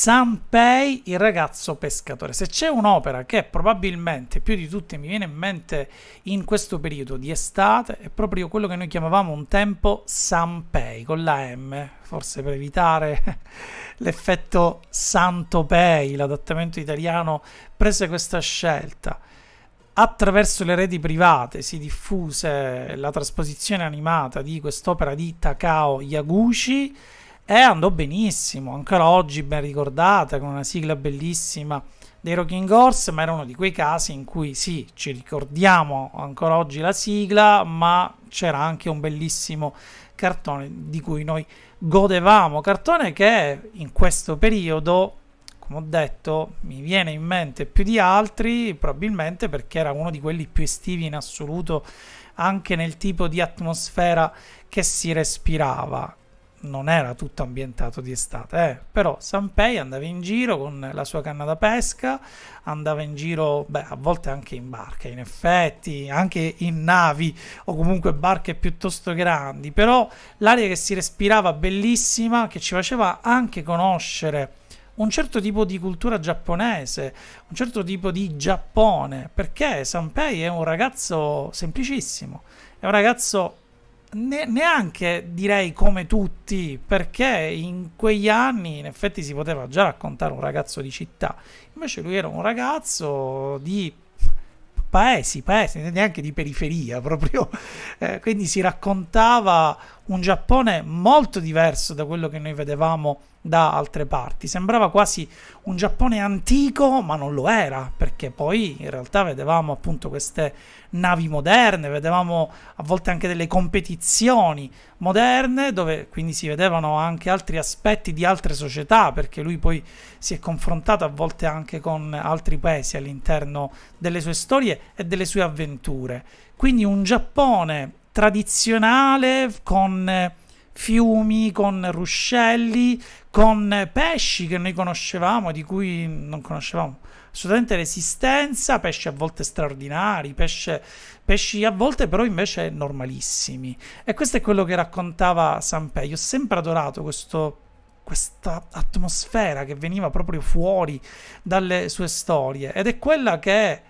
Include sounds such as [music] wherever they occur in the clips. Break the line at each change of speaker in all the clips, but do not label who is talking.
Sanpei, il ragazzo pescatore. Se c'è un'opera che probabilmente più di tutte mi viene in mente in questo periodo di estate, è proprio quello che noi chiamavamo un tempo Sanpei, con la M, forse per evitare [laughs] l'effetto Santo Pei, l'adattamento italiano prese questa scelta. Attraverso le reti private si diffuse la trasposizione animata di quest'opera di Takao Yaguchi e eh, andò benissimo, ancora oggi ben ricordata, con una sigla bellissima dei Rocking Horse, ma era uno di quei casi in cui sì, ci ricordiamo ancora oggi la sigla, ma c'era anche un bellissimo cartone di cui noi godevamo, cartone che in questo periodo, come ho detto, mi viene in mente più di altri, probabilmente perché era uno di quelli più estivi in assoluto anche nel tipo di atmosfera che si respirava non era tutto ambientato di estate, eh. però Sanpei andava in giro con la sua canna da pesca, andava in giro, beh, a volte anche in barca, in effetti, anche in navi o comunque barche piuttosto grandi, però l'aria che si respirava bellissima, che ci faceva anche conoscere un certo tipo di cultura giapponese, un certo tipo di Giappone, perché Sanpei è un ragazzo semplicissimo, è un ragazzo ne, neanche direi come tutti, perché in quegli anni in effetti si poteva già raccontare un ragazzo di città, invece lui era un ragazzo di paesi, paesi, neanche di periferia [laughs] proprio, eh, quindi si raccontava un Giappone molto diverso da quello che noi vedevamo da altre parti. Sembrava quasi un Giappone antico, ma non lo era, perché poi in realtà vedevamo appunto queste navi moderne, vedevamo a volte anche delle competizioni moderne, dove quindi si vedevano anche altri aspetti di altre società, perché lui poi si è confrontato a volte anche con altri paesi all'interno delle sue storie e delle sue avventure. Quindi un Giappone tradizionale con eh, fiumi, con ruscelli, con eh, pesci che noi conoscevamo, di cui non conoscevamo assolutamente l'esistenza, pesci a volte straordinari, pesce, pesci a volte però invece normalissimi. E questo è quello che raccontava Sampei. Io ho sempre adorato questo, questa atmosfera che veniva proprio fuori dalle sue storie ed è quella che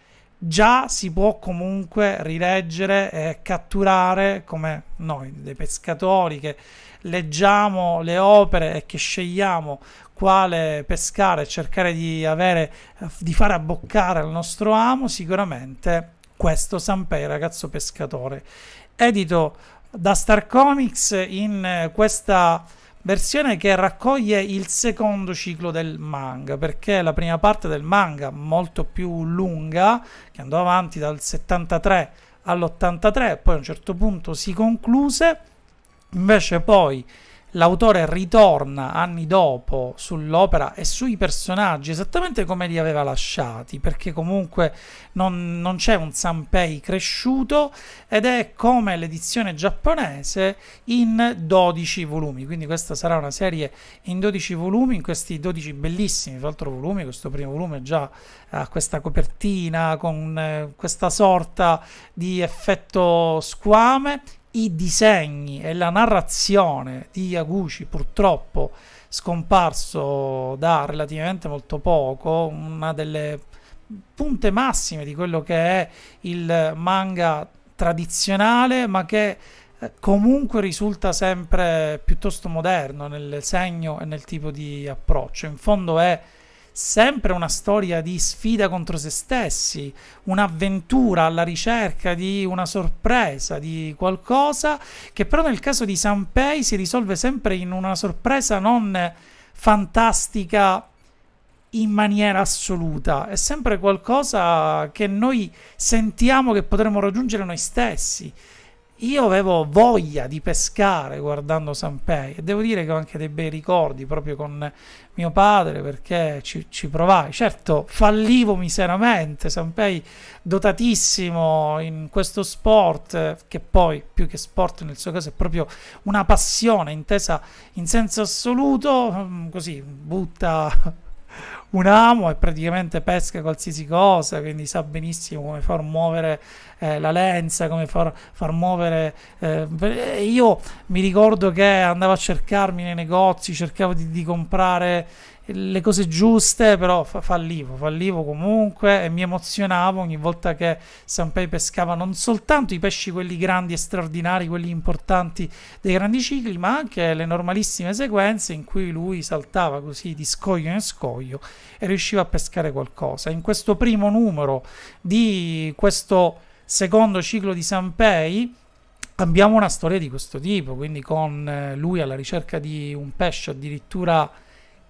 già si può comunque rileggere e catturare come noi dei pescatori che leggiamo le opere e che scegliamo quale pescare e cercare di, avere, di fare abboccare al nostro amo sicuramente questo Sanpei ragazzo pescatore edito da Star Comics in questa versione che raccoglie il secondo ciclo del manga, perché la prima parte del manga, molto più lunga, che andò avanti dal 73 all'83, poi a un certo punto si concluse, invece poi l'autore ritorna anni dopo sull'opera e sui personaggi esattamente come li aveva lasciati, perché comunque non, non c'è un Sanpei cresciuto ed è come l'edizione giapponese in 12 volumi, quindi questa sarà una serie in 12 volumi, in questi 12 bellissimi, tra l'altro volumi, questo primo volume già ha questa copertina con eh, questa sorta di effetto squame, i disegni e la narrazione di Yaguchi, purtroppo scomparso da relativamente molto poco, una delle punte massime di quello che è il manga tradizionale, ma che eh, comunque risulta sempre piuttosto moderno nel segno e nel tipo di approccio. In fondo è sempre una storia di sfida contro se stessi, un'avventura alla ricerca di una sorpresa, di qualcosa che però nel caso di Sanpei si risolve sempre in una sorpresa non fantastica in maniera assoluta, è sempre qualcosa che noi sentiamo che potremmo raggiungere noi stessi io avevo voglia di pescare guardando Sanpei e devo dire che ho anche dei bei ricordi proprio con mio padre perché ci, ci provai. Certo, fallivo miseramente, Sanpei dotatissimo in questo sport eh, che poi più che sport nel suo caso è proprio una passione intesa in senso assoluto, mm, così butta un amo e praticamente pesca qualsiasi cosa, quindi sa benissimo come far muovere eh, la lenza, come far, far muovere... Eh, io mi ricordo che andavo a cercarmi nei negozi, cercavo di, di comprare le cose giuste, però fallivo, fallivo comunque e mi emozionavo ogni volta che Sanpei pescava non soltanto i pesci quelli grandi e straordinari, quelli importanti dei grandi cicli, ma anche le normalissime sequenze in cui lui saltava così di scoglio in scoglio e riusciva a pescare qualcosa. In questo primo numero di questo secondo ciclo di Sanpei abbiamo una storia di questo tipo, quindi con eh, lui alla ricerca di un pesce addirittura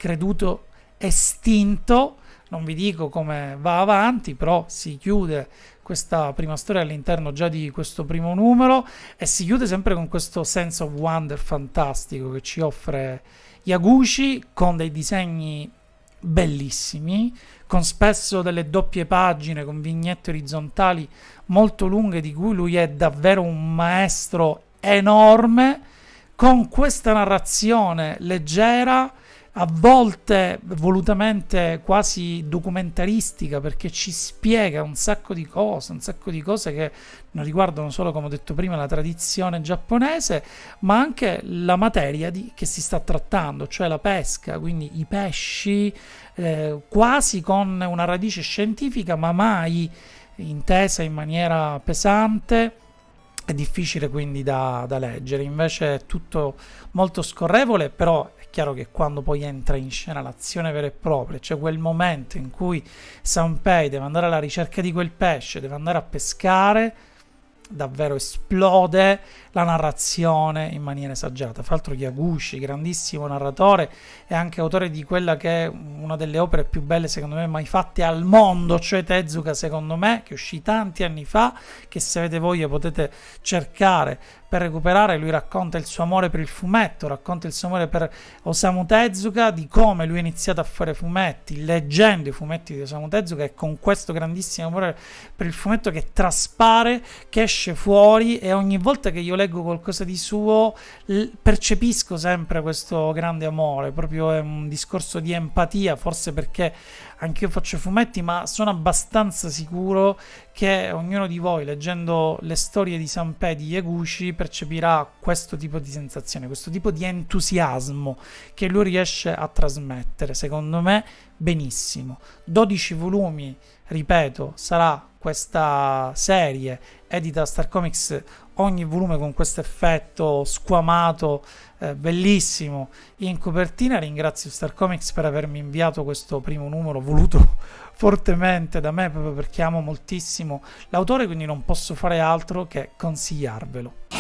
creduto estinto. Non vi dico come va avanti, però si chiude questa prima storia all'interno già di questo primo numero e si chiude sempre con questo sense of wonder fantastico che ci offre Yaguchi con dei disegni bellissimi, con spesso delle doppie pagine, con vignette orizzontali molto lunghe di cui lui è davvero un maestro enorme, con questa narrazione leggera a volte volutamente quasi documentaristica perché ci spiega un sacco di cose, un sacco di cose che non riguardano solo, come ho detto prima, la tradizione giapponese, ma anche la materia di, che si sta trattando, cioè la pesca, quindi i pesci, eh, quasi con una radice scientifica, ma mai intesa in maniera pesante è difficile quindi da, da leggere, invece è tutto molto scorrevole, però è chiaro che quando poi entra in scena l'azione vera e propria, cioè quel momento in cui Sanpei deve andare alla ricerca di quel pesce, deve andare a pescare, davvero esplode la narrazione in maniera esagerata. Fra l'altro Yaguchi, grandissimo narratore e anche autore di quella che è una delle opere più belle secondo me mai fatte al mondo, cioè Tezuka secondo me, che uscì tanti anni fa, che se avete voglia potete cercare per recuperare, lui racconta il suo amore per il fumetto, racconta il suo amore per Osamu Tezuka, di come lui ha iniziato a fare fumetti, leggendo i fumetti di Osamu Tezuka e con questo grandissimo amore per il fumetto che traspare, che esce fuori e ogni volta che io leggo qualcosa di suo percepisco sempre questo grande amore, proprio è un discorso di empatia, forse perché anch'io faccio fumetti, ma sono abbastanza sicuro che ognuno di voi leggendo le storie di Sanpei di Yaguchi percepirà questo tipo di sensazione, questo tipo di entusiasmo che lui riesce a trasmettere, secondo me benissimo. 12 volumi, ripeto, sarà questa serie edita Star Comics, ogni volume con questo effetto squamato, eh, bellissimo in copertina. Ringrazio Star Comics per avermi inviato questo primo numero voluto [laughs] fortemente da me proprio perché amo moltissimo l'autore, quindi non posso fare altro che consigliarvelo.